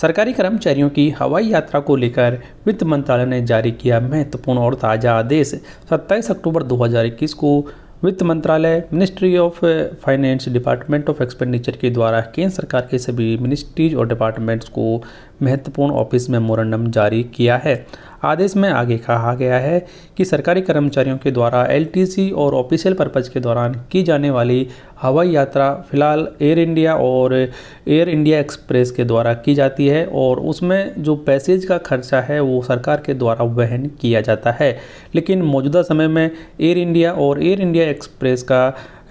सरकारी कर्मचारियों की हवाई यात्रा को लेकर वित्त मंत्रालय ने जारी किया महत्वपूर्ण और ताज़ा आदेश 27 अक्टूबर 2021 को वित्त मंत्रालय ministry of finance department of expenditure के द्वारा केंद्र सरकार के सभी मिनिस्ट्रीज और डिपार्टमेंट्स को महत्वपूर्ण ऑफिस मेमोरेंडम जारी किया है आदेश में आगे कहा गया है कि सरकारी कर्मचारियों के द्वारा एलटीसी और ऑफिशियल पर्पज़ के दौरान की जाने वाली हवाई यात्रा फ़िलहाल एयर इंडिया और एयर इंडिया एक्सप्रेस के द्वारा की जाती है और उसमें जो पैसेज का खर्चा है वो सरकार के द्वारा वहन किया जाता है लेकिन मौजूदा समय में एयर इंडिया और एयर इंडिया एक्सप्रेस का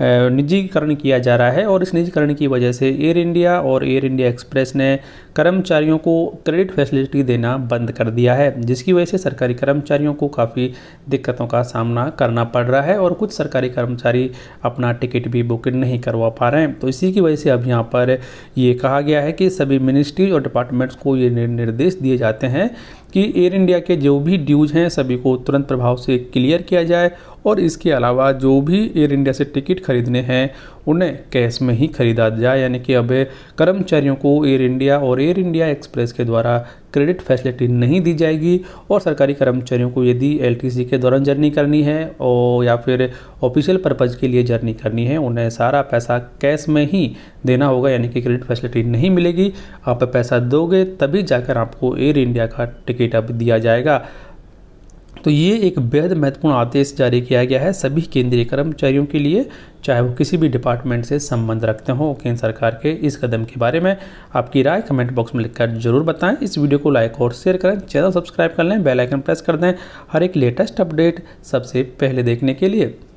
निजीकरण किया जा रहा है और इस निजीकरण की वजह से एयर इंडिया और एयर इंडिया एक्सप्रेस ने कर्मचारियों को क्रेडिट फैसिलिटी देना बंद कर दिया है जिसकी वजह से सरकारी कर्मचारियों को काफ़ी दिक्कतों का सामना करना पड़ रहा है और कुछ सरकारी कर्मचारी अपना टिकट भी बुक नहीं करवा पा रहे हैं तो इसी की वजह से अब यहाँ पर ये कहा गया है कि सभी मिनिस्ट्री और डिपार्टमेंट्स को ये निर्देश दिए जाते हैं कि एयर इंडिया के जो भी ड्यूज हैं सभी को तुरंत प्रभाव से क्लियर किया जाए और इसके अलावा जो भी एयर इंडिया से टिकट खरीदने हैं उन्हें कैश में ही खरीदा जाए यानी कि अब कर्मचारियों को एयर इंडिया और एयर इंडिया एक्सप्रेस के द्वारा क्रेडिट फैसिलिटी नहीं दी जाएगी और सरकारी कर्मचारियों को यदि एल के दौरान जर्नी करनी है और या फिर ऑफिशियल पर्पज़ के लिए जर्नी करनी है उन्हें सारा पैसा कैश में ही देना होगा यानी कि क्रेडिट फैसिलिटी नहीं मिलेगी आप पैसा दोगे तभी जाकर आपको एयर इंडिया का टिकट अब दिया जाएगा तो ये एक बेहद महत्वपूर्ण आदेश जारी किया गया है सभी केंद्रीय कर्मचारियों के लिए चाहे वो किसी भी डिपार्टमेंट से संबंध रखते हों केंद्र सरकार के इस कदम के बारे में आपकी राय कमेंट बॉक्स में लिखकर जरूर बताएं इस वीडियो को लाइक और शेयर करें चैनल सब्सक्राइब कर लें बेलाइकन प्रेस कर दें हर एक लेटेस्ट अपडेट सबसे पहले देखने के लिए